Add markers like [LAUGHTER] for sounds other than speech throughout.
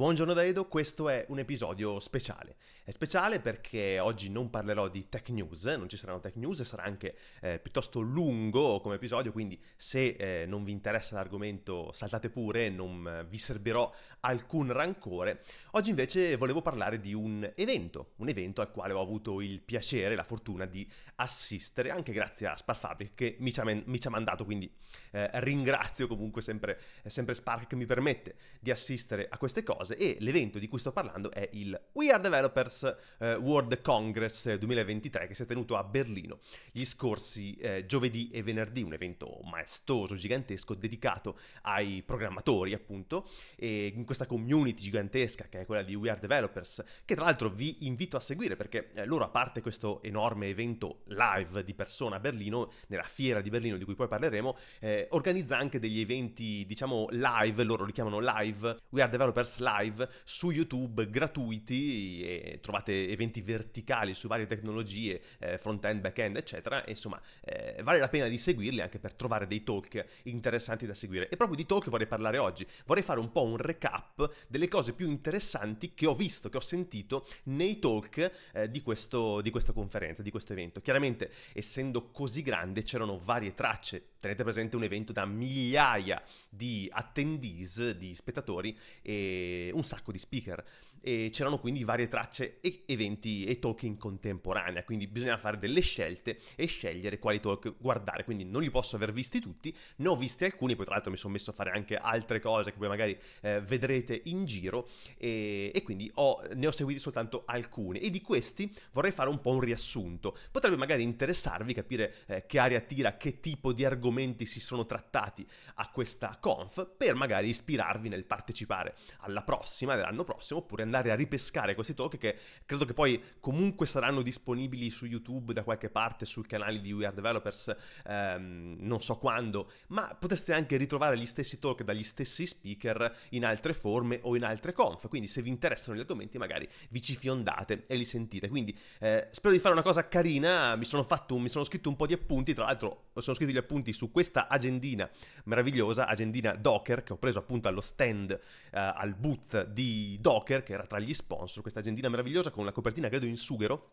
Buongiorno da questo è un episodio speciale. È speciale perché oggi non parlerò di tech news, non ci saranno tech news, sarà anche eh, piuttosto lungo come episodio, quindi se eh, non vi interessa l'argomento saltate pure, non eh, vi servirò alcun rancore. Oggi invece volevo parlare di un evento, un evento al quale ho avuto il piacere, la fortuna di assistere, anche grazie a Spark Fabric che mi ci ha, mi ci ha mandato, quindi eh, ringrazio comunque sempre, sempre Spark che mi permette di assistere a queste cose cose e l'evento di cui sto parlando è il We Are Developers eh, World Congress 2023 eh, che si è tenuto a Berlino gli scorsi eh, giovedì e venerdì, un evento maestoso, gigantesco, dedicato ai programmatori appunto, e in questa community gigantesca che è quella di We Are Developers, che tra l'altro vi invito a seguire perché eh, loro a parte questo enorme evento live di persona a Berlino, nella fiera di Berlino di cui poi parleremo, eh, organizza anche degli eventi diciamo live, loro li chiamano live, We Are Developers Live, live su YouTube gratuiti, e trovate eventi verticali su varie tecnologie, eh, front-end, back-end, eccetera. E, insomma, eh, vale la pena di seguirli anche per trovare dei talk interessanti da seguire. E proprio di talk vorrei parlare oggi. Vorrei fare un po' un recap delle cose più interessanti che ho visto, che ho sentito nei talk eh, di, questo, di questa conferenza, di questo evento. Chiaramente, essendo così grande, c'erano varie tracce Tenete presente un evento da migliaia di attendees, di spettatori e un sacco di speaker e c'erano quindi varie tracce e eventi e talk in contemporanea, quindi bisogna fare delle scelte e scegliere quali talk guardare, quindi non li posso aver visti tutti, ne ho visti alcuni, poi tra l'altro mi sono messo a fare anche altre cose che poi magari eh, vedrete in giro e, e quindi ho, ne ho seguiti soltanto alcuni e di questi vorrei fare un po' un riassunto, potrebbe magari interessarvi capire eh, che aria tira, che tipo di argomenti si sono trattati a questa conf per magari ispirarvi nel partecipare alla prossima, dell'anno prossimo oppure andare a ripescare questi talk che credo che poi comunque saranno disponibili su YouTube da qualche parte, sui canali di We Are Developers, ehm, non so quando, ma potreste anche ritrovare gli stessi talk dagli stessi speaker in altre forme o in altre conf, quindi se vi interessano gli argomenti magari vi ci fiondate e li sentite. Quindi eh, spero di fare una cosa carina, mi sono, fatto, mi sono scritto un po' di appunti, tra l'altro sono scritti gli appunti su questa agendina meravigliosa, agendina Docker, che ho preso appunto allo stand, eh, al booth di Docker, che era era tra gli sponsor, questa agendina meravigliosa con la copertina credo in sughero,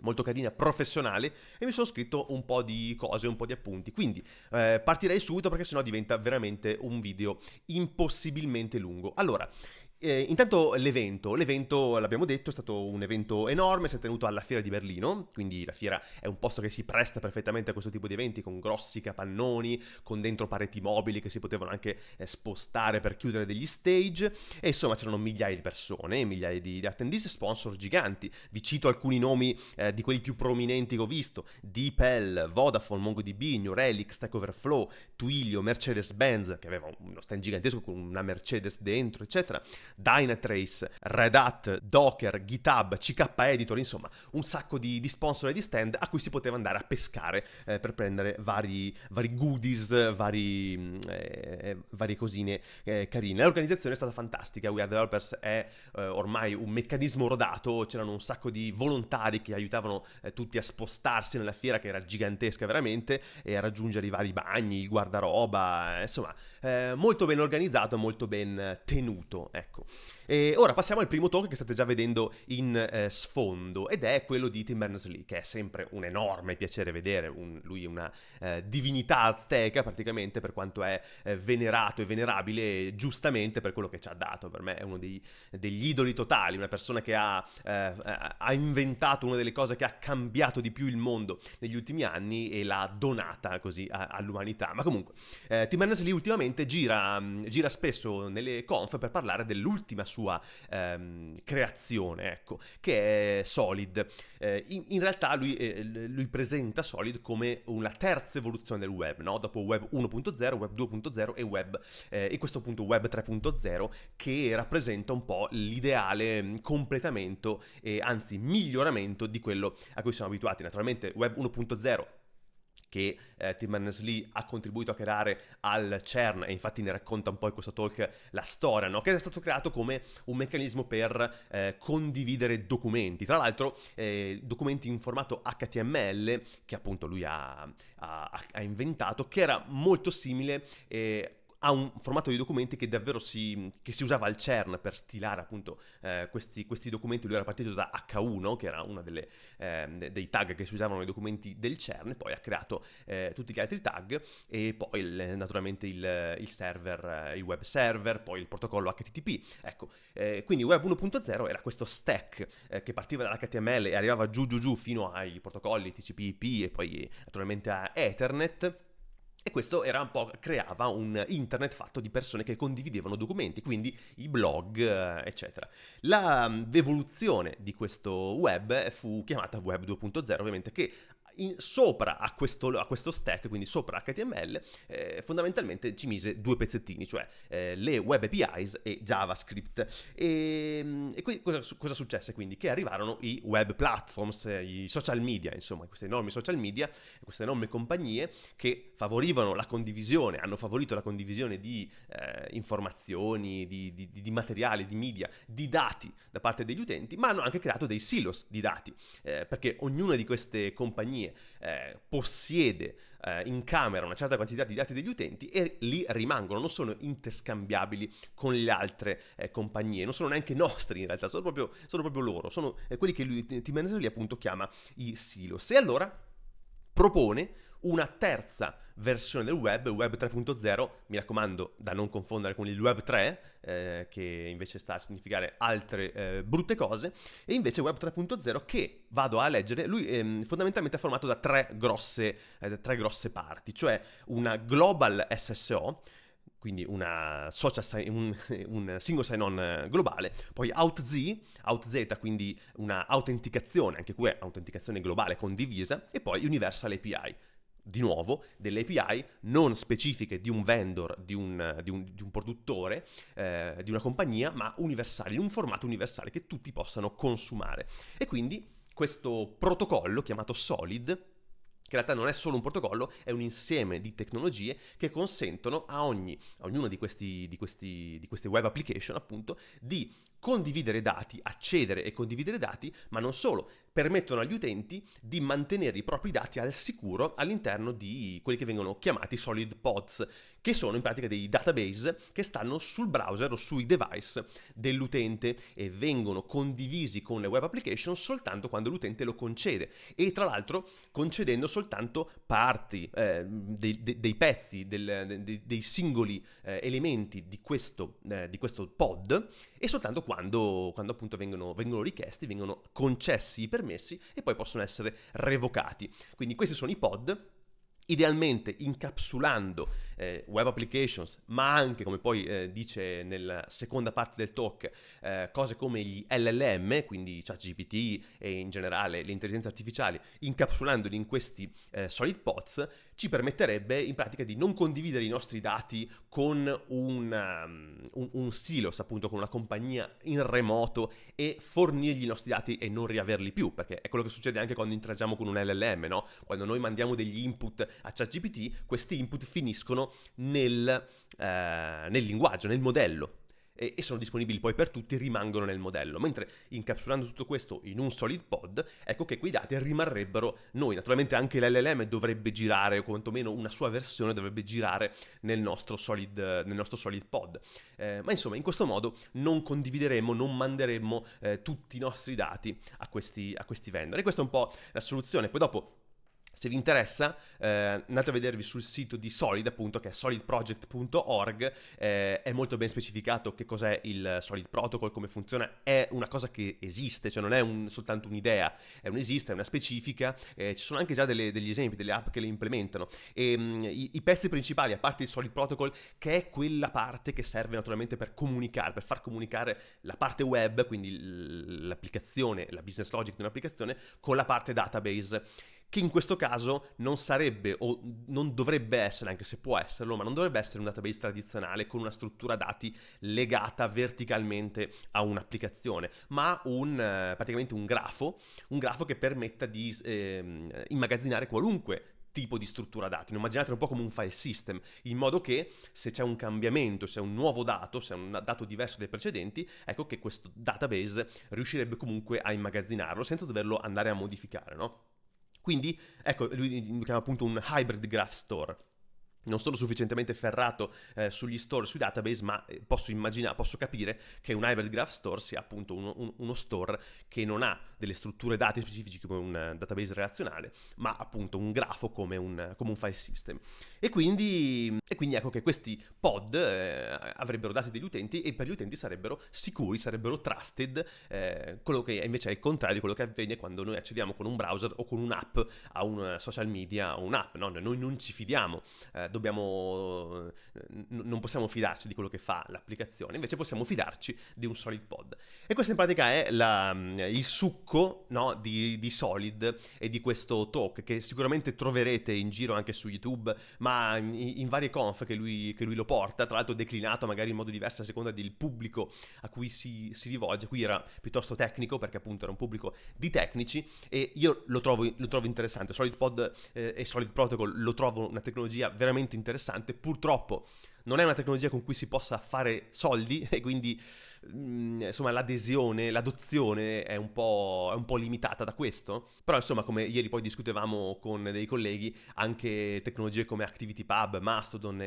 molto carina, professionale e mi sono scritto un po' di cose, un po' di appunti. Quindi eh, partirei subito perché sennò diventa veramente un video impossibilmente lungo. Allora, eh, intanto l'evento, l'evento l'abbiamo detto è stato un evento enorme, si è tenuto alla Fiera di Berlino, quindi la Fiera è un posto che si presta perfettamente a questo tipo di eventi con grossi capannoni, con dentro pareti mobili che si potevano anche eh, spostare per chiudere degli stage e insomma c'erano migliaia di persone, migliaia di, di attendisti, sponsor giganti, vi cito alcuni nomi eh, di quelli più prominenti che ho visto, Deepel, Vodafone, MongoDB, New Relic, Stack Overflow, Twilio, Mercedes-Benz che aveva uno stand gigantesco con una Mercedes dentro eccetera. Dynatrace, Red Hat, Docker, GitHub, CK Editor, insomma un sacco di, di sponsor e di stand a cui si poteva andare a pescare eh, per prendere vari, vari goodies, vari, mm, eh, eh, varie cosine eh, carine. L'organizzazione è stata fantastica, We Are Developers è eh, ormai un meccanismo rodato, c'erano un sacco di volontari che aiutavano eh, tutti a spostarsi nella fiera che era gigantesca veramente e a raggiungere i vari bagni, il guardaroba, insomma molto ben organizzato, e molto ben tenuto, ecco. cool. E ora passiamo al primo talk che state già vedendo in eh, sfondo ed è quello di Tim Berners-Lee, che è sempre un enorme piacere vedere, un, lui è una eh, divinità azteca praticamente per quanto è eh, venerato e venerabile giustamente per quello che ci ha dato, per me è uno dei, degli idoli totali, una persona che ha, eh, ha inventato una delle cose che ha cambiato di più il mondo negli ultimi anni e l'ha donata così a, all'umanità. Ma comunque, eh, Tim Berners-Lee ultimamente gira, mm, gira spesso nelle conf per parlare dell'ultima sua sua ehm, creazione, ecco, che è Solid. Eh, in, in, realtà lui, eh, lui, presenta Solid come una terza evoluzione del web, no? dopo web 1.0, web 2.0 e web, eh, e questo appunto web 3.0 che rappresenta un po' l'ideale mm, completamento e anzi miglioramento di quello a cui siamo abituati. Naturalmente web 1.0 che eh, Tim Berners-Lee ha contribuito a creare al CERN e infatti ne racconta un po' in questo talk la storia, no? che è stato creato come un meccanismo per eh, condividere documenti, tra l'altro eh, documenti in formato HTML che appunto lui ha, ha, ha inventato, che era molto simile eh, ha un formato di documenti che davvero si, che si usava al CERN per stilare appunto eh, questi, questi, documenti. Lui era partito da H1, che era uno eh, dei tag che si usavano nei documenti del CERN, e poi ha creato eh, tutti gli altri tag e poi il, naturalmente il, il, server, eh, il web server, poi il protocollo HTTP. Ecco, eh, quindi Web 1.0 era questo stack eh, che partiva dall'HTML e arrivava giù giù giù fino ai protocolli TCP/IP e poi naturalmente a Ethernet e questo era un po', creava un internet fatto di persone che condividevano documenti, quindi i blog, eh, eccetera. La mm, evoluzione di questo web fu chiamata Web 2.0, ovviamente, che in, sopra a questo, a questo, stack, quindi sopra HTML, eh, fondamentalmente ci mise due pezzettini, cioè eh, le web APIs e JavaScript. Ehm, e, e qui cosa, cosa, successe quindi? Che arrivarono i web platforms, eh, i social media, insomma, queste enormi social media, queste enormi compagnie che favorivano la condivisione, hanno favorito la condivisione di eh, informazioni, di, di, di, materiali, di media, di dati da parte degli utenti, ma hanno anche creato dei silos di dati, eh, perché ognuna di queste compagnie eh, possiede eh, in camera una certa quantità di dati degli utenti e lì rimangono, non sono interscambiabili con le altre eh, compagnie, non sono neanche nostri in realtà, sono proprio, sono proprio loro, sono eh, quelli che lui, Tim Berners-Lee appunto chiama i silos. E allora propone una terza versione del web, web 3.0, mi raccomando da non confondere con il web 3, eh, che invece sta a significare altre eh, brutte cose, e invece web 3.0 che vado a leggere, lui eh, fondamentalmente è formato da tre grosse, eh, da tre grosse parti, cioè una global SSO, quindi una social sign, un, [LAUGHS] un single sign-on globale, poi OutZ, OutZ quindi una autenticazione, anche qui è autenticazione globale condivisa, e poi Universal API di nuovo, delle API non specifiche di un vendor, di un, di un, di un produttore, eh, di una compagnia, ma universali, in un formato universale che tutti possano consumare. E quindi questo protocollo chiamato Solid, che in realtà non è solo un protocollo, è un insieme di tecnologie che consentono a, ogni, a ognuna di, questi, di, questi, di, queste web application, appunto, di condividere dati, accedere e condividere dati, ma non solo, permettono agli utenti di mantenere i propri dati al sicuro all'interno di quelli che vengono chiamati solid pods, che sono in pratica dei database che stanno sul browser o sui device dell'utente e vengono condivisi con le web application soltanto quando l'utente lo concede e tra l'altro concedendo soltanto parti eh, dei, dei, pezzi, del, dei, dei, singoli eh, elementi di questo, eh, di questo pod e soltanto quando quando, quando appunto vengono, vengono, richiesti, vengono concessi i permessi e poi possono essere revocati. Quindi questi sono i pod. Idealmente incapsulando eh, web applications, ma anche, come poi eh, dice nella seconda parte del talk, eh, cose come gli LLM, quindi ChatGPT e in generale le intelligenze artificiali, incapsulandoli in questi eh, solid pods, ci permetterebbe in pratica di non condividere i nostri dati con una, um, un, un silos, appunto con una compagnia in remoto e fornirgli i nostri dati e non riaverli più, perché è quello che succede anche quando interagiamo con un LLM, no? Quando noi mandiamo degli input a ChatGPT, questi input finiscono nel, eh, nel linguaggio, nel modello e, e sono disponibili poi per tutti, rimangono nel modello. Mentre incapsulando tutto questo in un solid pod, ecco che quei dati rimarrebbero noi. Naturalmente anche l'LLM dovrebbe girare, o quantomeno una sua versione dovrebbe girare nel nostro solid, nel nostro solid pod. Eh, ma insomma, in questo modo non condivideremo, non manderemo eh, tutti i nostri dati a questi, a questi vendor. E questa è un po' la soluzione. Poi dopo se vi interessa, eh, andate a vedervi sul sito di Solid, appunto, che è solidproject.org, eh, è molto ben specificato che cos'è il Solid Protocol, come funziona, è una cosa che esiste, cioè non è un, soltanto un'idea, è un'esiste, è una specifica, eh, ci sono anche già delle, degli esempi, delle app che le implementano. E, ehm, mh, i, i, pezzi principali, a parte il Solid Protocol, che è quella parte che serve naturalmente per comunicare, per far comunicare la parte web, quindi l'applicazione, la business logic di un'applicazione, con la parte database che in questo caso non sarebbe o non dovrebbe essere, anche se può esserlo, ma non dovrebbe essere un database tradizionale con una struttura dati legata verticalmente a un'applicazione, ma un, eh, praticamente un grafo, un grafo che permetta di eh, immagazzinare qualunque tipo di struttura dati. Immaginatelo un po' come un file system, in modo che se c'è un cambiamento, se è un nuovo dato, se è un dato diverso dai precedenti, ecco che questo database riuscirebbe comunque a immagazzinarlo senza doverlo andare a modificare, no? Quindi, ecco, lui mm, chiama appunto un hybrid graph store non sono sufficientemente ferrato eh, sugli store, sui database, ma eh, posso immaginare, posso capire che un hybrid graph store sia appunto uno, un, uno store che non ha delle strutture dati specifici come un eh, database relazionale, ma appunto un grafo come un, come un file system. E quindi, e quindi, ecco che questi pod eh, avrebbero dati degli utenti e per gli utenti sarebbero sicuri, sarebbero trusted, eh, quello che invece è il contrario di quello che avviene quando noi accediamo con un browser o con un'app a un social media o un'app, no? noi non ci fidiamo eh, dobbiamo, eh, non possiamo fidarci di quello che fa l'applicazione, invece possiamo fidarci di un solid pod. E questo in pratica è la, mm, il succo no, di, di, Solid e di questo talk che sicuramente troverete in giro anche su YouTube, ma in, in varie conf che lui, che lui, lo porta, tra l'altro declinato magari in modo diverso a seconda del pubblico a cui si, si rivolge. Qui era piuttosto tecnico perché appunto era un pubblico di tecnici e io lo trovo, lo trovo interessante. Solid Pod eh, e Solid Protocol lo trovo una tecnologia veramente veramente interessante. Purtroppo non è una tecnologia con cui si possa fare soldi [LAUGHS] e quindi mm, insomma l'adesione, l'adozione è un, è un, po', limitata da questo. Però insomma come ieri poi discutevamo con dei colleghi, anche tecnologie come ActivityPub, Mastodon e,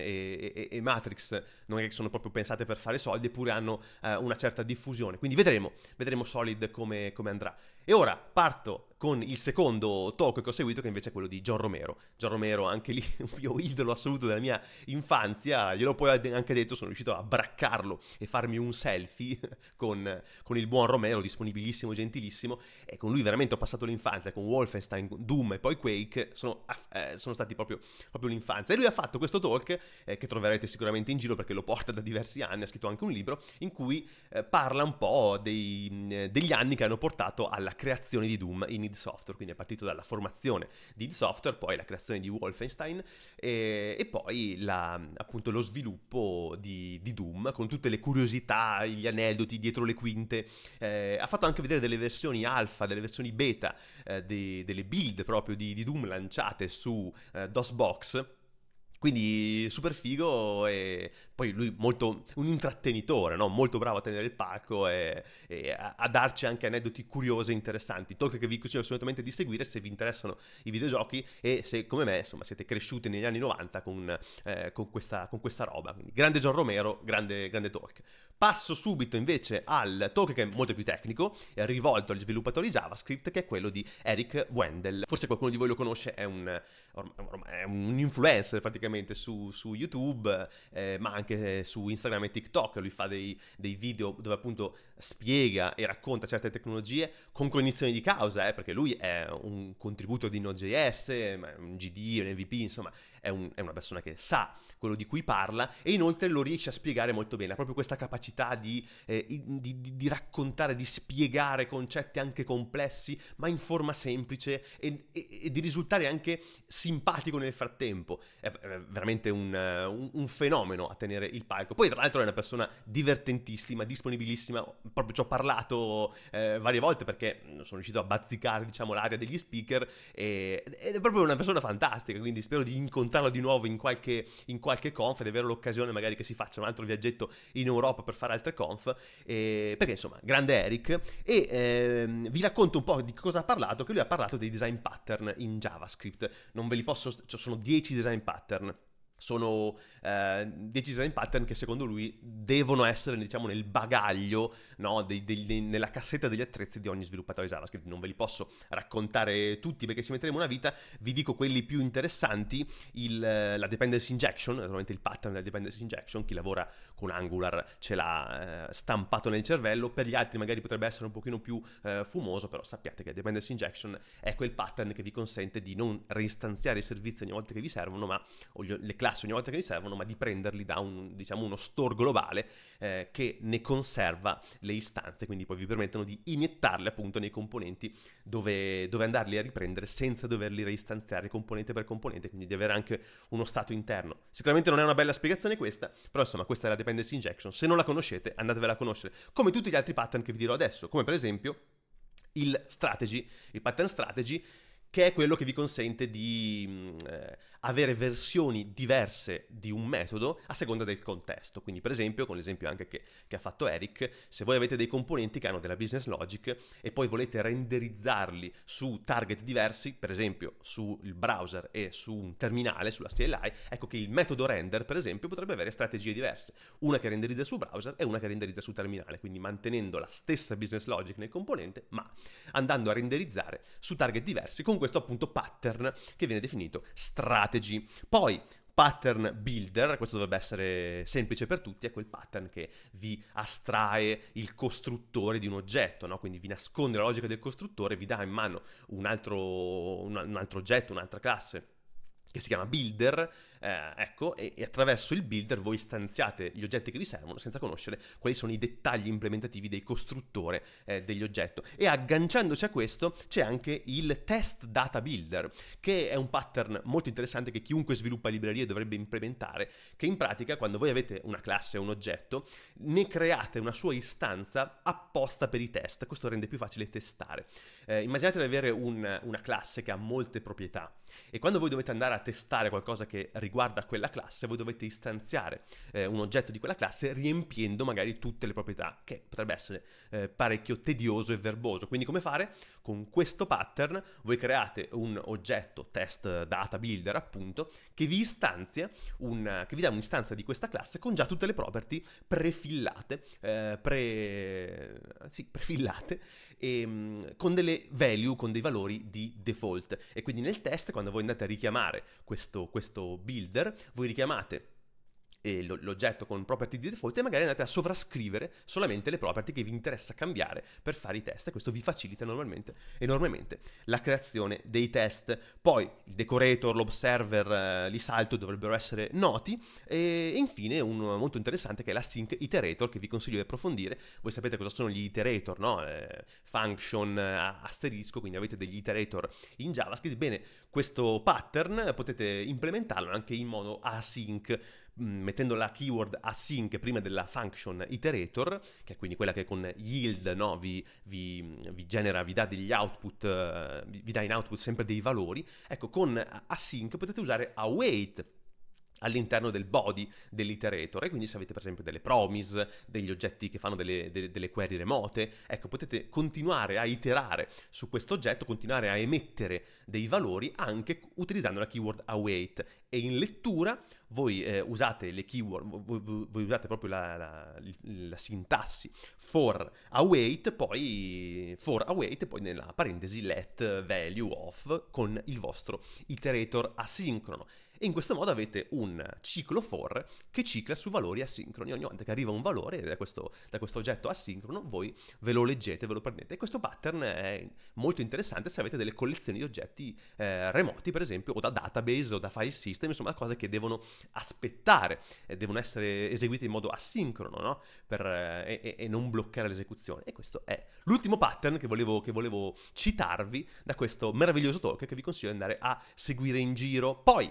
e, e Matrix non è che sono proprio pensate per fare soldi eppure hanno eh, una certa diffusione. Quindi vedremo, vedremo Solid come, come andrà. E ora parto con il secondo talk che ho seguito, che invece è quello di John Romero. John Romero, anche lì [LAUGHS] un mio idolo assoluto della mia infanzia, gliel'ho poi anche detto, sono riuscito a braccarlo e farmi un selfie [LAUGHS] con, con il buon Romero, disponibilissimo, gentilissimo, e con lui veramente ho passato l'infanzia, con Wolfenstein, Doom e poi Quake, sono, eh, sono stati proprio, proprio, l'infanzia. E lui ha fatto questo talk, eh, che troverete sicuramente in giro perché lo porta da diversi anni, ha scritto anche un libro, in cui eh, parla un po' dei, mm, degli anni che hanno portato alla creazione di Doom in id Software, quindi è partito dalla formazione di id Software, poi la creazione di Wolfenstein e, e poi la, appunto lo sviluppo di, di, Doom con tutte le curiosità, gli aneddoti dietro le quinte. Eh, ha fatto anche vedere delle versioni alfa, delle versioni beta, eh, de, delle build proprio di, di Doom lanciate su eh, DOSBox quindi super figo e poi lui molto un intrattenitore, no? molto bravo a tenere il palco e, e a, a, darci anche aneddoti curiosi e interessanti. Talk che vi consiglio assolutamente di seguire se vi interessano i videogiochi e se come me insomma siete cresciuti negli anni 90 con, eh, con, questa, con questa, roba. Quindi, grande John Romero, grande, grande talk. Passo subito invece al talk che è molto più tecnico, rivolto agli sviluppatori JavaScript, che è quello di Eric Wendell. Forse qualcuno di voi lo conosce, è un, ormai, ormai, è un influencer praticamente praticamente su, su YouTube, eh, ma anche eh, su Instagram e TikTok. Lui fa dei, dei, video dove appunto spiega e racconta certe tecnologie con cognizione di causa, eh, perché lui è un contributo di Node.js, un GD, un MVP, insomma, è, un, è una persona che sa quello di cui parla e inoltre lo riesce a spiegare molto bene, ha proprio questa capacità di, eh, di, di, di raccontare, di spiegare concetti anche complessi, ma in forma semplice e, e, e di risultare anche simpatico nel frattempo. È, è veramente un, eh, un, un, fenomeno a tenere il palco. Poi tra l'altro è una persona divertentissima, disponibilissima, proprio ci ho parlato eh, varie volte perché sono riuscito a bazzicare diciamo l'area degli speaker e, ed è proprio una persona fantastica, quindi spero di incontrarlo di nuovo in qualche, in qualche qualche conf ed è vero l'occasione magari che si faccia un altro viaggetto in Europa per fare altre conf, eh, perché insomma, grande Eric, e ehm, vi racconto un po' di cosa ha parlato, che lui ha parlato dei design pattern in JavaScript, non ve li posso, cioè sono 10 design pattern sono eh, decisioni in pattern che secondo lui devono essere diciamo nel bagaglio no? dei, dei, dei, nella cassetta degli attrezzi di ogni sviluppatore JavaScript non ve li posso raccontare tutti perché ci metteremo una vita vi dico quelli più interessanti il, eh, la dependency injection naturalmente il pattern della dependency injection chi lavora con Angular ce l'ha eh, stampato nel cervello, per gli altri magari potrebbe essere un pochino più eh, fumoso, però sappiate che dependency injection è quel pattern che vi consente di non reinstanziare i servizi ogni volta che vi servono, ma o le classi ogni volta che vi servono, ma di prenderli da un, diciamo, uno store globale eh, che ne conserva le istanze, quindi poi vi permettono di iniettarle appunto nei componenti dove, dove andarli a riprendere senza doverli reinstanziare componente per componente, quindi di avere anche uno stato interno. Sicuramente non è una bella spiegazione questa, però insomma questa è la dependency dependency injection. Se non la conoscete, andatevela a conoscere. Come tutti gli altri pattern che vi dirò adesso, come per esempio il strategy, il pattern strategy, che è quello che vi consente di mm, eh, avere versioni diverse di un metodo a seconda del contesto. Quindi, per esempio, con l'esempio anche che, che, ha fatto Eric, se voi avete dei componenti che hanno della business logic e poi volete renderizzarli su target diversi, per esempio sul browser e su un terminale, sulla CLI, ecco che il metodo render, per esempio, potrebbe avere strategie diverse. Una che renderizza su browser e una che renderizza su terminale, quindi mantenendo la stessa business logic nel componente, ma andando a renderizzare su target diversi con questo appunto pattern che viene definito strategico strategy. Poi pattern builder, questo dovrebbe essere semplice per tutti, è quel pattern che vi astrae il costruttore di un oggetto, no? quindi vi nasconde la logica del costruttore, vi dà in mano un altro, un altro oggetto, un'altra classe che si chiama builder, eh, ecco, e, e, attraverso il builder voi stanziate gli oggetti che vi servono senza conoscere quali sono i dettagli implementativi del costruttore eh, degli oggetti. E agganciandoci a questo c'è anche il test data builder, che è un pattern molto interessante che chiunque sviluppa librerie dovrebbe implementare, che in pratica quando voi avete una classe o un oggetto, ne create una sua istanza apposta per i test. Questo rende più facile testare. Eh, immaginate di avere un, una classe che ha molte proprietà e quando voi dovete andare a testare qualcosa che riguarda riguarda quella classe, voi dovete istanziare eh, un oggetto di quella classe riempiendo magari tutte le proprietà, che potrebbe essere eh, parecchio tedioso e verboso. Quindi come fare? Con questo pattern voi create un oggetto test data builder appunto che vi istanzia un, che vi dà un'istanza di questa classe con già tutte le property prefillate, eh, pre... sì, prefillate e, ehm, con delle value, con dei valori di default. E quindi nel test, quando voi andate a richiamare questo, questo builder, voi richiamate l'oggetto con property di default e magari andate a sovrascrivere solamente le property che vi interessa cambiare per fare i test e questo vi facilita normalmente, enormemente la creazione dei test. Poi il decorator, l'observer, eh, li l'isalto dovrebbero essere noti e infine uno molto interessante che è la sync iterator che vi consiglio di approfondire. Voi sapete cosa sono gli iterator, no? Eh, function, eh, asterisco, quindi avete degli iterator in JavaScript. Bene, questo pattern potete implementarlo anche in modo async Mm, mettendo la keyword async prima della function iterator, che è quindi quella che con yield no, vi, vi, vi, genera, vi dà degli output, eh, vi dà in output sempre dei valori, ecco con async potete usare await all'interno del body dell'iterator e quindi se avete per esempio delle promise, degli oggetti che fanno delle, delle, delle, query remote, ecco potete continuare a iterare su questo oggetto, continuare a emettere dei valori anche utilizzando la keyword await e in lettura voi eh, usate le keyword, voi, voi usate proprio la, la, la, sintassi for await, poi for await, poi nella parentesi let value of con il vostro iterator asincrono e in questo modo avete un ciclo for che cicla su valori asincroni. Ogni volta che arriva un valore da questo, da questo oggetto asincrono, voi ve lo leggete, ve lo prendete. E questo pattern è molto interessante se avete delle collezioni di oggetti eh, remoti, per esempio, o da database o da file system, insomma, cose che devono aspettare, eh, devono essere eseguite in modo asincrono, no? Per, eh, e, e, non bloccare l'esecuzione. E questo è l'ultimo pattern che volevo, che volevo citarvi da questo meraviglioso talk che vi consiglio di andare a seguire in giro. Poi,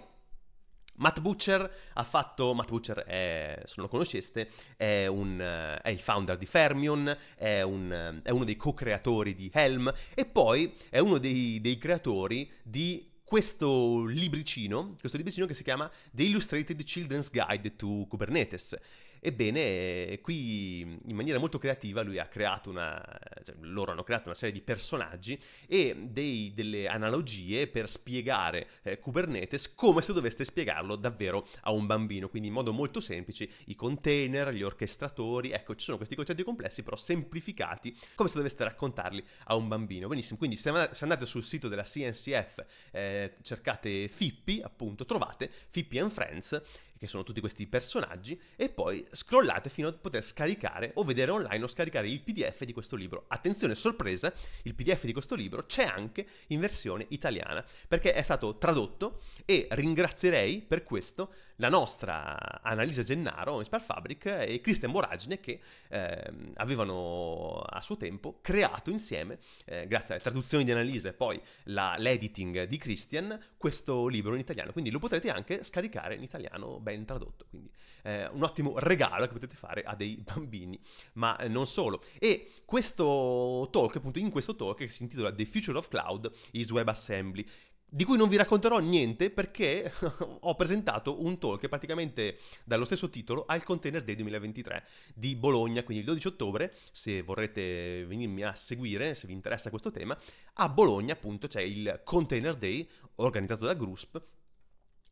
Matt Butcher ha fatto, Matt Butcher è, se non lo conosceste, è, un, è il founder di Fermion, è, un, è uno dei co-creatori di Helm e poi è uno dei, dei creatori di questo libricino, questo libricino che si chiama The Illustrated Children's Guide to Kubernetes, Ebbene, qui in maniera molto creativa lui ha creato una, cioè loro hanno creato una serie di personaggi e dei, delle analogie per spiegare eh, Kubernetes come se doveste spiegarlo davvero a un bambino, quindi in modo molto semplice i container, gli orchestratori, ecco ci sono questi concetti complessi però semplificati come se doveste raccontarli a un bambino. Benissimo, quindi se andate sul sito della CNCF eh, cercate Fippi, appunto, trovate Fippi and Friends che sono tutti questi personaggi, e poi scrollate fino a poter scaricare o vedere online o scaricare il PDF di questo libro. Attenzione, sorpresa, il PDF di questo libro c'è anche in versione italiana, perché è stato tradotto e ringrazierei per questo la nostra Annalisa Gennaro in Sparfabric e Cristian Boragine che eh, avevano a suo tempo creato insieme, eh, grazie alle traduzioni di Annalisa e poi la, l'editing di Cristian, questo libro in italiano. Quindi lo potrete anche scaricare in italiano ben tradotto. Quindi eh, un ottimo regalo che potete fare a dei [LAUGHS] bambini, ma eh, non solo. E questo talk, appunto in questo talk che si intitola The Future of Cloud is WebAssembly, di cui non vi racconterò niente perché [LAUGHS] ho presentato un talk praticamente dallo stesso titolo al Container Day 2023 di Bologna, quindi il 12 ottobre, se vorrete venirmi a seguire, se vi interessa questo tema, a Bologna appunto c'è il Container Day organizzato da Grusp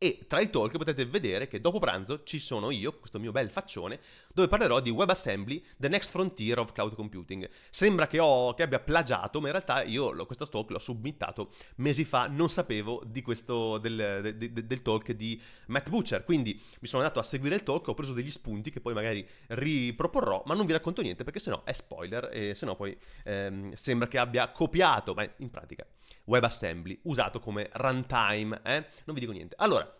e tra i talk potete vedere che dopo pranzo ci sono io, questo mio bel faccione, dove parlerò di WebAssembly, The Next Frontier of Cloud Computing. Sembra che, ho, che abbia plagiato, ma in realtà io lo, questo talk l'ho submittato mesi fa, non sapevo di questo, del, de, de, del talk di Matt Butcher, quindi mi sono andato a seguire il talk, ho preso degli spunti che poi magari riproporrò, ma non vi racconto niente perché sennò è spoiler e sennò poi ehm, sembra che abbia copiato, ma in pratica WebAssembly usato come runtime. Eh? Non vi dico niente. Allora,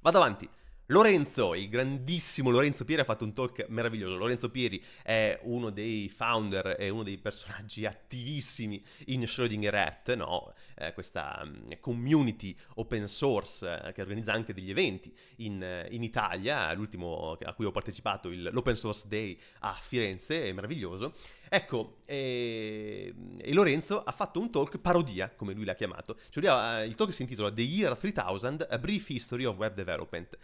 vado avanti. Lorenzo, il grandissimo Lorenzo Pieri ha fatto un talk meraviglioso. Lorenzo Pieri è uno dei founder e uno dei personaggi attivissimi in Schrödinger At, no? Eh, questa mm, community open source eh, che organizza anche degli eventi in, eh, in Italia, l'ultimo a cui ho partecipato, l'Open Source Day a Firenze, è meraviglioso. Ecco, e, ehm, e, Lorenzo ha fatto un talk parodia, come lui l'ha chiamato. Cioè eh, il talk si intitola The Year 3000, A Brief History of Web Development.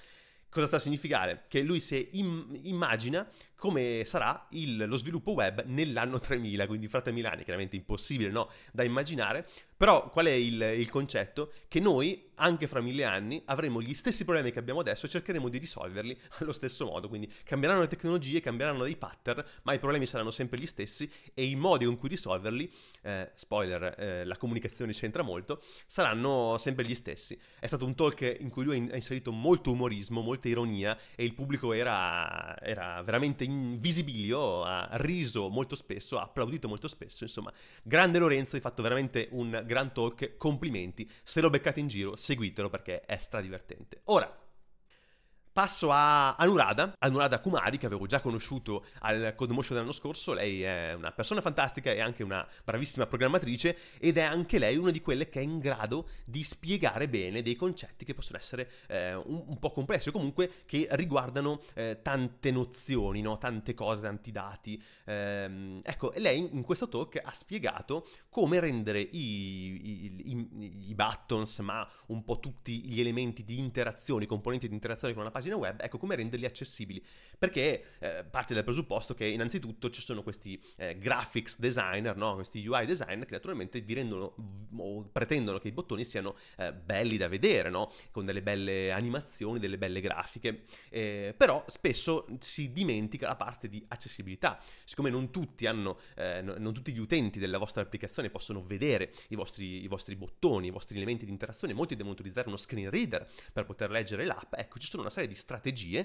Cosa sta a significare? Che lui si im- immagina come sarà il, lo sviluppo web nell'anno 3000, quindi fra 3000 anni, chiaramente impossibile no? da immaginare, però qual è il, il, concetto? Che noi, anche fra mille anni, avremo gli stessi problemi che abbiamo adesso e cercheremo di risolverli [LAUGHS] allo stesso modo. Quindi cambieranno le tecnologie, cambieranno dei pattern, ma i problemi saranno sempre gli stessi e i modi con cui risolverli, eh, spoiler, eh, la comunicazione c'entra molto, saranno sempre gli stessi. È stato un talk in cui lui ha inserito molto umorismo, molta ironia e il pubblico era, era veramente invisibilio, ha riso molto spesso, ha applaudito molto spesso, insomma. Grande Lorenzo, hai fatto veramente un Gran Talk, complimenti, se lo beccate in giro seguitelo perché è stra divertente. Ora, Passo a Anurada, Anurada Kumari, che avevo già conosciuto al Codemotion dell'anno scorso. Lei è una persona fantastica e anche una bravissima programmatrice ed è anche lei una di quelle che è in grado di spiegare bene dei concetti che possono essere eh, un, un, po' complessi o comunque che riguardano eh, tante nozioni, no? tante cose, tanti dati. Ehm, ecco, lei in questo talk ha spiegato come rendere i, i, i, i, buttons, ma un po' tutti gli elementi di interazione, i componenti di interazione con una pagina pagina web, ecco come renderli accessibili, perché eh, parte dal presupposto che innanzitutto ci sono questi eh, graphics designer, no? questi UI designer che naturalmente vi rendono o pretendono che i bottoni siano eh, belli da vedere, no? con delle belle animazioni, delle belle grafiche, eh, però spesso si dimentica la parte di accessibilità, siccome non tutti, hanno, eh, non tutti gli utenti della vostra applicazione possono vedere i vostri, i vostri bottoni, i vostri elementi di interazione, molti devono utilizzare uno screen reader per poter leggere l'app, ecco ci sono una serie di di strategie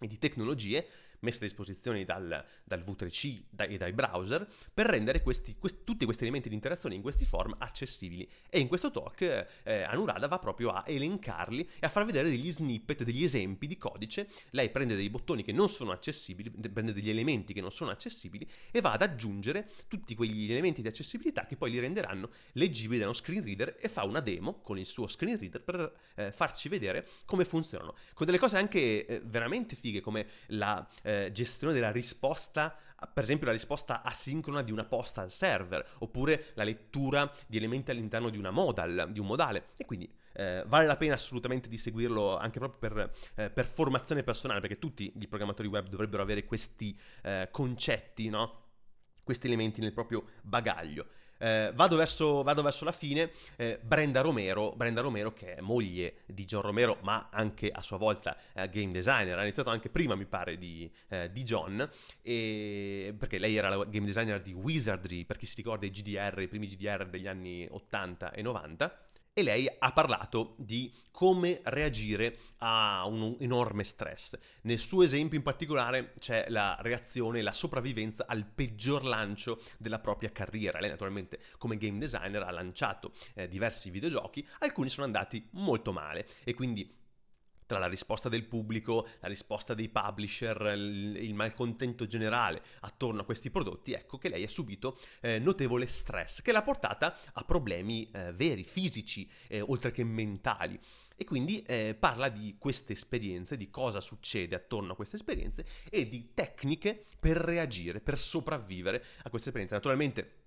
e di tecnologie messe a disposizione dal, dal V3C dai, e dai browser per rendere questi, quest, tutti questi elementi di interazione in questi form accessibili. E in questo talk eh, eh, Anurada va proprio a elencarli e a far vedere degli snippet, degli esempi di codice. Lei prende dei bottoni che non sono accessibili, prende degli elementi che non sono accessibili e va ad aggiungere tutti quegli elementi di accessibilità che poi li renderanno leggibili da uno screen reader e fa una demo con il suo screen reader per eh, farci vedere come funzionano. Con delle cose anche eh, veramente fighe come la eh, gestione della risposta per esempio la risposta asincrona di una posta al server, oppure la lettura di elementi all'interno di una modal, di un modale. E quindi eh, vale la pena assolutamente di seguirlo anche proprio per, eh, per, formazione personale, perché tutti i programmatori web dovrebbero avere questi eh, concetti, no? questi elementi nel proprio bagaglio. Eh, vado, verso, vado, verso, la fine. Eh, Brenda, Romero, Brenda Romero, che è moglie di John Romero, ma anche a sua volta eh, game designer, ha iniziato anche prima, mi pare, di, eh, di John, e... perché lei era la game designer di Wizardry, per chi si ricorda i GDR, i primi GDR degli anni 80 e 90 e lei ha parlato di come reagire a un enorme stress. Nel suo esempio in particolare c'è la reazione, la sopravvivenza al peggior lancio della propria carriera. Lei naturalmente come game designer ha lanciato eh, diversi videogiochi, alcuni sono andati molto male e quindi tra la risposta del pubblico, la risposta dei publisher, il malcontento generale attorno a questi prodotti, ecco che lei ha subito eh, notevole stress che l'ha portata a problemi eh, veri, fisici, eh, oltre che mentali. E quindi eh, parla di queste esperienze, di cosa succede attorno a queste esperienze e di tecniche per reagire, per sopravvivere a queste esperienze. Naturalmente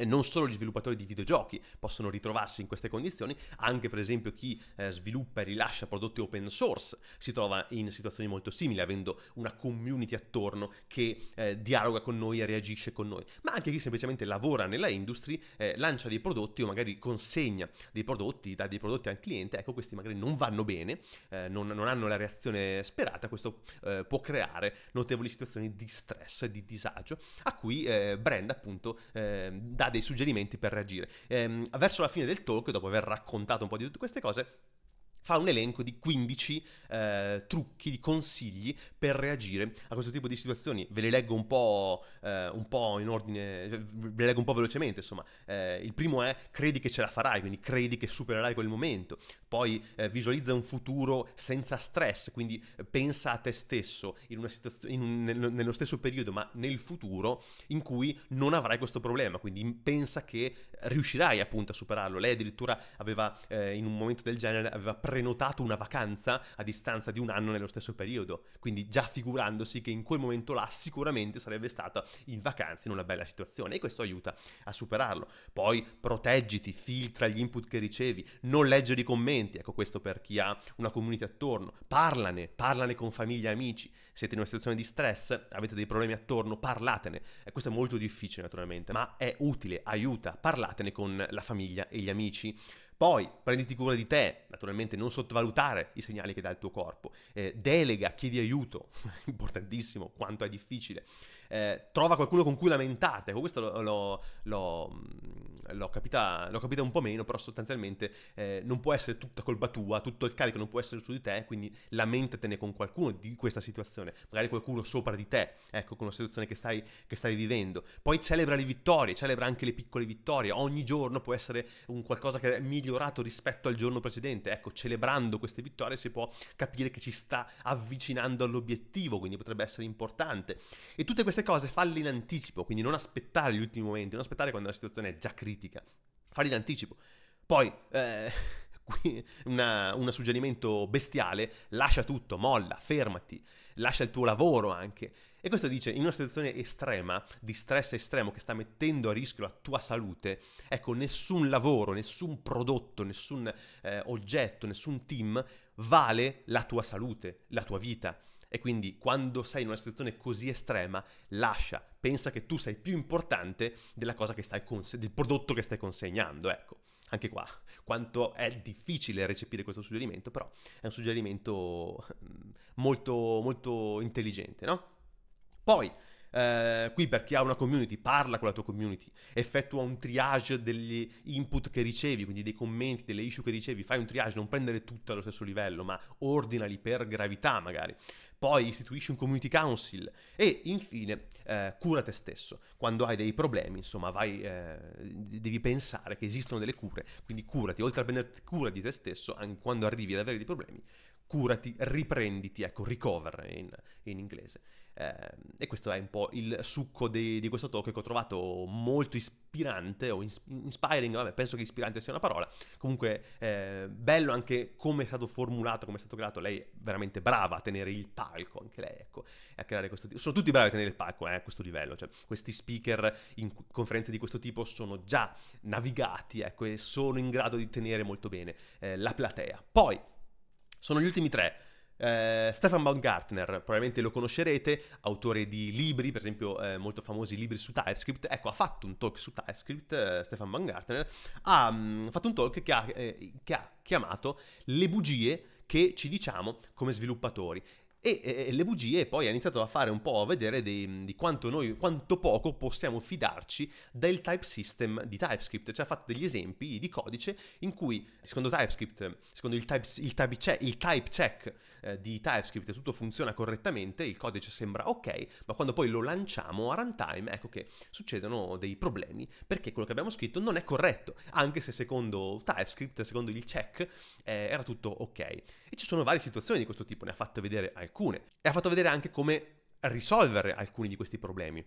e non solo gli sviluppatori di videogiochi possono ritrovarsi in queste condizioni, anche per esempio chi eh, sviluppa e rilascia prodotti open source si trova in situazioni molto simili, avendo una community attorno che eh, dialoga con noi e reagisce con noi, ma anche chi semplicemente lavora nella industry, eh, lancia dei prodotti o magari consegna dei prodotti, dà dei prodotti al cliente, ecco questi magari non vanno bene, eh, non, non, hanno la reazione sperata, questo eh, può creare notevoli situazioni di stress, di disagio, a cui eh, Brand appunto dà dà dei suggerimenti per reagire. Ehm, verso la fine del talk, dopo aver raccontato un po' di tutte queste cose, fa un elenco di 15 eh, trucchi, di consigli per reagire a questo tipo di situazioni. Ve le leggo un po', eh, un po in ordine, ve le leggo un po' velocemente, insomma. Eh, il primo è credi che ce la farai, quindi credi che supererai quel momento. Poi eh, visualizza un futuro senza stress, quindi eh, pensa a te stesso situazio- un, nello, stesso periodo, ma nel futuro in cui non avrai questo problema, quindi pensa che riuscirai appunto a superarlo. Lei addirittura aveva eh, in un momento del genere aveva prenotato una vacanza a distanza di un anno nello stesso periodo, quindi già figurandosi che in quel momento là sicuramente sarebbe stata in vacanza in una bella situazione e questo aiuta a superarlo. Poi proteggiti, filtra gli input che ricevi, non leggere i commenti, ecco questo per chi ha una community attorno, parlane, parlane con famiglia e amici, siete in una situazione di stress, avete dei problemi attorno, parlatene, e questo è molto difficile naturalmente, ma è utile, aiuta, parlatene con la famiglia e gli amici. Poi prenditi cura di te, naturalmente non sottovalutare i segnali che dà il tuo corpo, eh, delega, chiedi aiuto, [LAUGHS] importantissimo quanto è difficile eh, trova qualcuno con cui lamentate. Con questo lo, lo, mm, l'ho, capita, l'ho, capita, un po' meno, però sostanzialmente eh, non può essere tutta colpa tua, tutto il carico non può essere su di te, quindi lamentatene con qualcuno di questa situazione, magari qualcuno sopra di te, ecco, con la situazione che stai, che stai vivendo. Poi celebra le vittorie, celebra anche le piccole vittorie, ogni giorno può essere un qualcosa che è migliorato rispetto al giorno precedente, ecco, celebrando queste vittorie si può capire che ci sta avvicinando all'obiettivo, quindi potrebbe essere importante. E tutte queste queste cose falli in anticipo, quindi non aspettare gli ultimi momenti, non aspettare quando la situazione è già critica, falli in anticipo. Poi, eh, [LAUGHS] una, un suggerimento bestiale, lascia tutto, molla, fermati, lascia il tuo lavoro anche. E questo dice, in una situazione estrema, di stress estremo che sta mettendo a rischio la tua salute, ecco, nessun lavoro, nessun prodotto, nessun eh, oggetto, nessun team vale la tua salute, la tua vita. E quindi quando sei in una situazione così estrema, lascia, pensa che tu sei più importante della cosa che stai conse- del prodotto che stai consegnando, ecco. Anche qua, quanto è difficile recepire questo suggerimento, però è un suggerimento mm, molto, molto intelligente, no? Poi, Uh, qui per chi ha una community, parla con la tua community, effettua un triage degli input che ricevi, quindi dei commenti, delle issue che ricevi, fai un triage, non prendere tutto allo stesso livello, ma ordinali per gravità magari poi istituisci un community council e infine eh, cura te stesso. Quando hai dei problemi, insomma, vai, eh, devi pensare che esistono delle cure, quindi curati, oltre a prenderti cura di te stesso, anche quando arrivi ad avere dei problemi, curati, riprenditi, ecco, recover in, in inglese. Eh, e questo è un po' il succo di, di questo talk che ho trovato molto ispirante o inspiring, vabbè, penso che ispirante sia una parola. Comunque eh, bello anche come è stato formulato, come è stato creato. Lei è veramente brava a tenere il palco, anche lei, ecco, a creare questo tipo. Sono tutti bravi a tenere il palco eh, a questo livello, cioè questi speaker in conferenze di questo tipo sono già navigati, ecco, e sono in grado di tenere molto bene eh, la platea. Poi sono gli ultimi tre. Eh, Stefan Baumgartner, probabilmente lo conoscerete, autore di libri, per esempio eh, molto famosi libri su TypeScript, ecco ha fatto un talk su TypeScript, eh, Stefan Baumgartner, ha mh, mm, fatto un talk che ha, eh, che ha chiamato Le bugie che ci diciamo come sviluppatori e, e, le bugie poi ha iniziato a fare un po' a vedere dei, di quanto noi, quanto poco possiamo fidarci del type system di TypeScript, cioè ha fatto degli esempi di codice in cui secondo TypeScript, secondo il type, il type check, il type check eh, di TypeScript tutto funziona correttamente, il codice sembra ok, ma quando poi lo lanciamo a runtime ecco che succedono dei problemi perché quello che abbiamo scritto non è corretto, anche se secondo TypeScript, secondo il check eh, era tutto ok. E ci sono varie situazioni di questo tipo, ne ha fatto vedere al alcune e ha fatto vedere anche come risolvere alcuni di questi problemi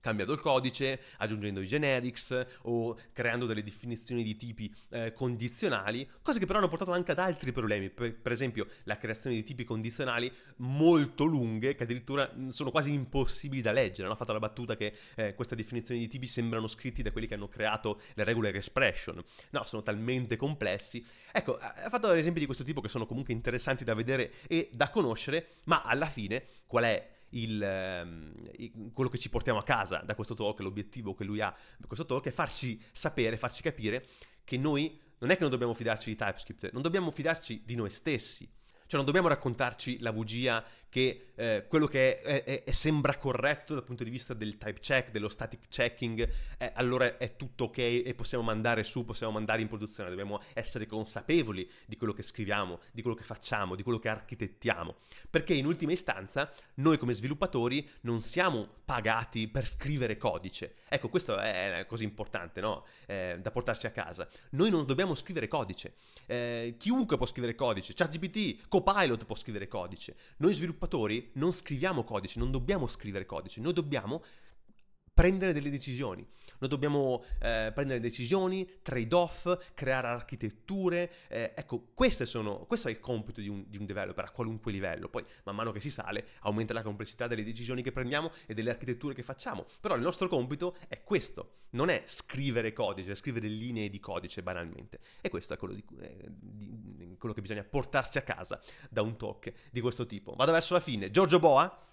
cambiando il codice, aggiungendo i generics o creando delle definizioni di tipi eh, condizionali, cose che però hanno portato anche ad altri problemi, per, per, esempio la creazione di tipi condizionali molto lunghe che addirittura mm, sono quasi impossibili da leggere, hanno fatto la battuta che eh, queste definizioni di tipi sembrano scritti da quelli che hanno creato le regular expression, no, sono talmente complessi. Ecco, ha fatto esempi di questo tipo che sono comunque interessanti da vedere e da conoscere, ma alla fine qual è il, ehm, quello che ci portiamo a casa da questo talk, l'obiettivo che lui ha da questo talk è farci sapere, farci capire che noi non è che non dobbiamo fidarci di TypeScript, non dobbiamo fidarci di noi stessi. Cioè non dobbiamo raccontarci la bugia che eh, quello che è, è, è, sembra corretto dal punto di vista del type check, dello static checking, eh, allora è tutto ok e possiamo mandare su, possiamo mandare in produzione, dobbiamo essere consapevoli di quello che scriviamo, di quello che facciamo, di quello che architettiamo, perché in ultima istanza noi come sviluppatori non siamo pagati per scrivere codice. Ecco, questo è così importante, no? Eh, da portarsi a casa. Noi non dobbiamo scrivere codice. Eh, chiunque può scrivere codice, ChatGPT, Copilot può scrivere codice. Noi sviluppiamo sviluppatori non scriviamo codice, non dobbiamo scrivere codice, noi dobbiamo prendere delle decisioni. Noi dobbiamo eh, prendere decisioni, trade-off, creare architetture. Eh, ecco, sono, questo è il compito di un, di un, developer a qualunque livello. Poi, man mano che si sale, aumenta la complessità delle decisioni che prendiamo e delle architetture che facciamo. Però il nostro compito è questo, non è scrivere codice, è scrivere linee di codice banalmente. E questo è quello di, eh, di, quello che bisogna portarsi a casa da un talk di questo tipo. Vado verso la fine. Giorgio Boa,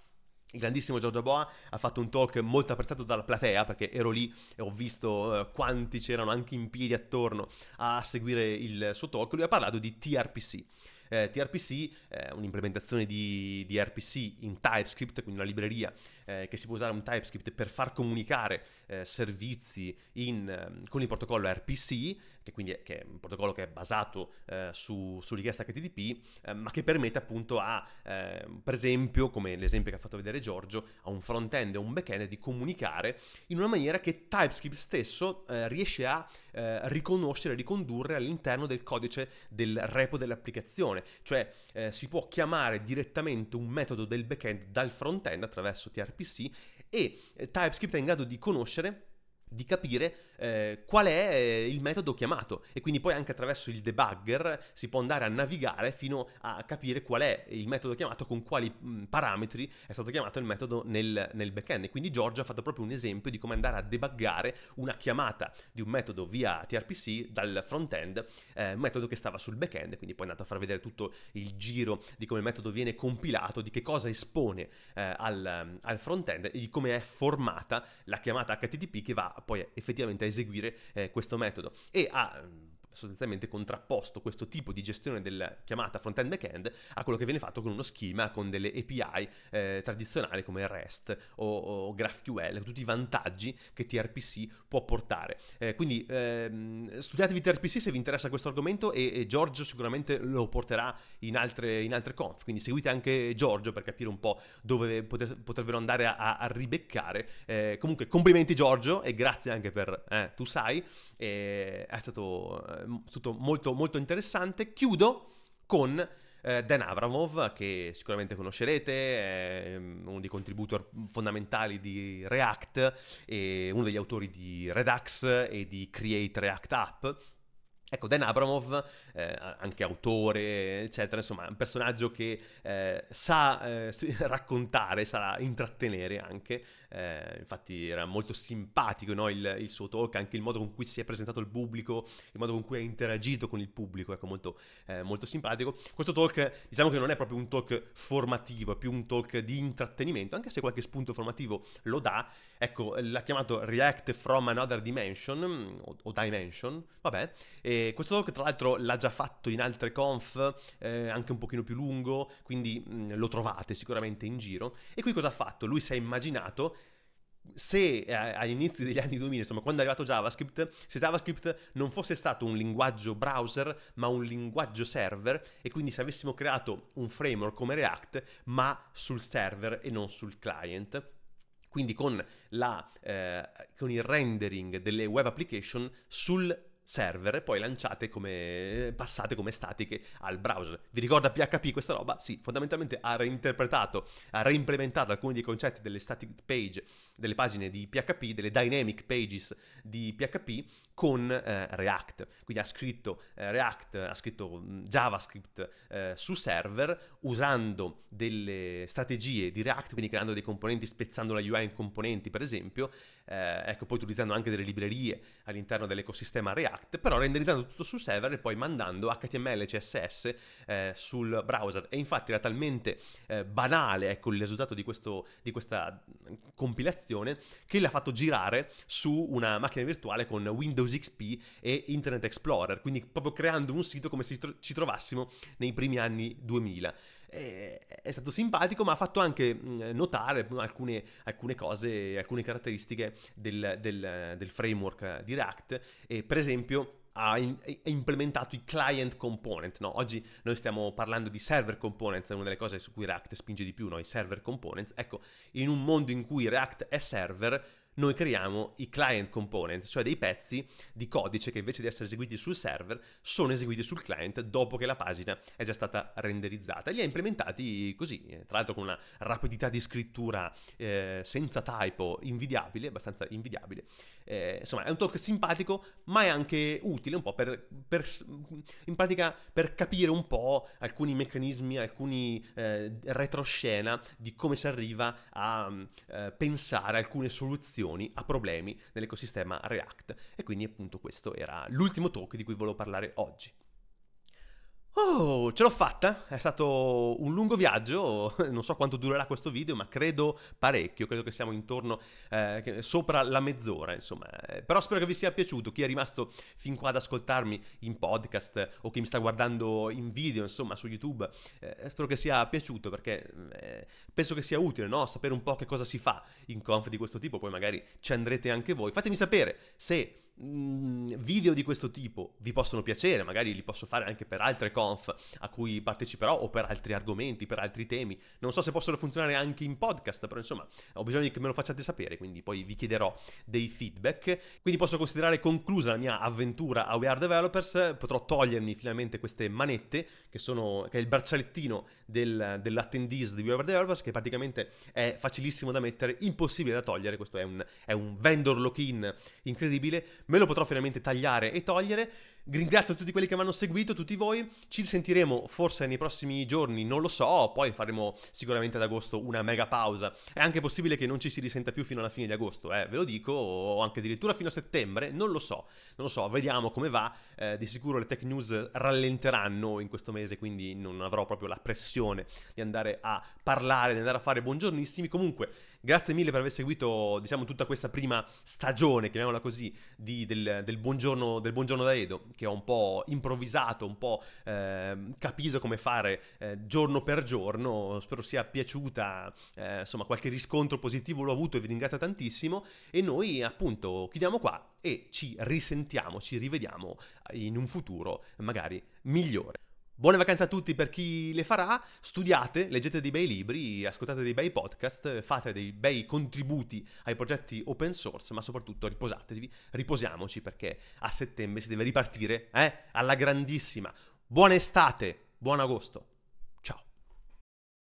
il grandissimo Giorgio Boa ha fatto un talk molto apprezzato dalla platea perché ero lì e ho visto eh, quanti c'erano anche in piedi attorno a seguire il suo talk. Lui ha parlato di TRPC. Eh, TRPC è eh, un'implementazione di, di, RPC in TypeScript, quindi una libreria eh, che si può usare un TypeScript per far comunicare eh, servizi in, ehm, con il protocollo RPC, che quindi è, che è un protocollo che è basato eh, su, su, richiesta HTTP, eh, ma che permette appunto a, eh, per esempio, come l'esempio che ha fatto vedere Giorgio, a un front-end e un back-end di comunicare in una maniera che TypeScript stesso riesce a riconoscere e ricondurre all'interno del codice del repo dell'applicazione, cioè si può chiamare direttamente un metodo del back-end dal front-end attraverso TRP per e eh, TypeScript è in grado di conoscere, di capire eh, qual è eh, il metodo chiamato e quindi poi anche attraverso il debugger si può andare a navigare fino a capire qual è il metodo chiamato, con quali mm, parametri è stato chiamato il metodo nel, nel backend. E quindi Giorgio ha fatto proprio un esempio di come andare a debuggare una chiamata di un metodo via TRPC dal frontend eh, metodo che stava sul backend quindi poi è andato a far vedere tutto il giro di come il metodo viene compilato, di che cosa espone eh, al, al front e di come è formata la chiamata HTTP che va poi effettivamente eseguire eh, questo metodo e ha mm, sostanzialmente contrapposto questo tipo di gestione della chiamata front-end back-end a quello che viene fatto con uno schema, con delle API eh, tradizionali come REST o, o, GraphQL, tutti i vantaggi che TRPC può portare. Eh, quindi ehm, studiatevi TRPC se vi interessa questo argomento e, e Giorgio sicuramente lo porterà in altre, in altre, conf, quindi seguite anche Giorgio per capire un po' dove poter, potervelo andare a, a ribeccare. Eh, comunque complimenti Giorgio e grazie anche per, eh, tu sai, e è stato eh, tutto molto, molto interessante. Chiudo con eh, Dan Abramov, che sicuramente conoscerete, è mm, uno dei contributor fondamentali di React, e uno degli autori di Redux e di Create React App Ecco, Dan Abramov, eh, anche autore, eccetera, insomma, un personaggio che eh, sa eh, [LAUGHS] raccontare, sa intrattenere anche, eh, infatti era molto simpatico no, il, il, suo talk, anche il modo con cui si è presentato al pubblico, il modo con cui ha interagito con il pubblico, ecco, molto, eh, molto simpatico. Questo talk, diciamo che non è proprio un talk formativo, è più un talk di intrattenimento, anche se qualche spunto formativo lo dà, Ecco, l'ha chiamato React from Another Dimension, mm, o, o Dimension, vabbè. E questo talk tra l'altro l'ha già fatto in altre conf, eh, anche un pochino più lungo, quindi mh, mm, lo trovate sicuramente in giro. E qui cosa ha fatto? Lui si è immaginato se eh, agli inizi degli anni 2000, insomma, quando è arrivato JavaScript, se JavaScript non fosse stato un linguaggio browser, ma un linguaggio server, e quindi se avessimo creato un framework come React, ma sul server e non sul client, quindi con, la, eh, con il rendering delle web application sul server e poi lanciate come passate come statiche al browser. Vi ricorda PHP questa roba? Sì, fondamentalmente ha reinterpretato, ha reimplementato alcuni dei concetti delle static page, delle pagine di PHP, delle dynamic pages di PHP con eh, React. Quindi ha scritto eh, React, ha scritto mm, JavaScript eh, su server usando delle strategie di React, quindi creando dei componenti, spezzando la UI in componenti, per esempio, eh, ecco, poi utilizzando anche delle librerie all'interno dell'ecosistema React, però renderizzando tutto su server e poi mandando HTML e CSS eh, sul browser. E infatti era talmente eh, banale ecco, il risultato di, questo, di questa mm, compilazione che l'ha fatto girare su una macchina virtuale con Windows Windows XP e Internet Explorer, quindi proprio creando un sito come se ci trovassimo nei primi anni 2000 è stato simpatico, ma ha fatto anche mm, notare alcune, alcune cose, alcune caratteristiche del, del, del framework di React. E per esempio ha, implementato i client component. No? Oggi noi stiamo parlando di server components, una delle cose su cui React spinge di più, no? i server components. Ecco, in un mondo in cui React è server, noi creiamo i client component, cioè dei pezzi di codice che invece di essere eseguiti sul server sono eseguiti sul client dopo che la pagina è già stata renderizzata. Li ha implementati così, eh, tra l'altro con una rapidità di scrittura eh, senza typo invidiabile, abbastanza invidiabile. Eh, insomma, è un talk simpatico, ma è anche utile un po' per, per in pratica per capire un po' alcuni meccanismi, alcuni eh, retroscena di come si arriva a mm, eh, pensare alcune soluzioni soluzioni a problemi nell'ecosistema React. E quindi appunto questo era l'ultimo talk di cui volevo parlare oggi. Oh, ce l'ho fatta, è stato un lungo viaggio, [LAUGHS] non so quanto durerà questo video, ma credo parecchio, credo che siamo intorno eh, sopra la mezz'ora, insomma. Eh, però spero che vi sia piaciuto, chi è rimasto fin qua ad ascoltarmi in podcast o chi mi sta guardando in video, insomma, su YouTube, eh, spero che sia piaciuto perché eh, penso che sia utile, no? Sapere un po' che cosa si fa in conf di questo tipo, poi magari ci andrete anche voi. Fatemi sapere se Mm, video di questo tipo vi possono piacere, magari li posso fare anche per altre conf a cui parteciperò o per altri argomenti, per altri temi. Non so se possono funzionare anche in podcast, però insomma ho bisogno che me lo facciate sapere, quindi poi vi chiederò dei feedback. Quindi posso considerare conclusa la mia avventura a We Are Developers, potrò togliermi finalmente queste manette che sono che è il braccialettino del, dell'attendees di We Are Developers che praticamente è facilissimo da mettere, impossibile da togliere, questo è un, è un vendor lock-in incredibile, me lo potrò finalmente tagliare e togliere. Ringrazio tutti quelli che mi hanno seguito, tutti voi. Ci sentiremo forse nei prossimi giorni, non lo so. Poi faremo sicuramente ad agosto una mega pausa. È anche possibile che non ci si risenta più fino alla fine di agosto, eh, ve lo dico, o anche addirittura fino a settembre. Non lo so, non lo so. Vediamo come va. Eh, di sicuro le tech news rallenteranno in questo mese, quindi non avrò proprio la pressione di andare a parlare, di andare a fare buongiornissimi. Comunque. Grazie mille per aver seguito, diciamo, tutta questa prima stagione, chiamiamola così, di, del, del, buongiorno, del, buongiorno, da Edo, che ho un po' improvvisato, un po' eh, capito come fare eh, giorno per giorno. Spero sia piaciuta, eh, insomma, qualche riscontro positivo l'ho avuto e vi ringrazio tantissimo. E noi, appunto, chiudiamo qua e ci risentiamo, ci rivediamo in un futuro magari migliore. Buone vacanze a tutti per chi le farà, studiate, leggete dei bei libri, ascoltate dei bei podcast, fate dei bei contributi ai progetti open source, ma soprattutto riposatevi, riposiamoci perché a settembre si deve ripartire eh? alla grandissima. Buona estate, buon agosto!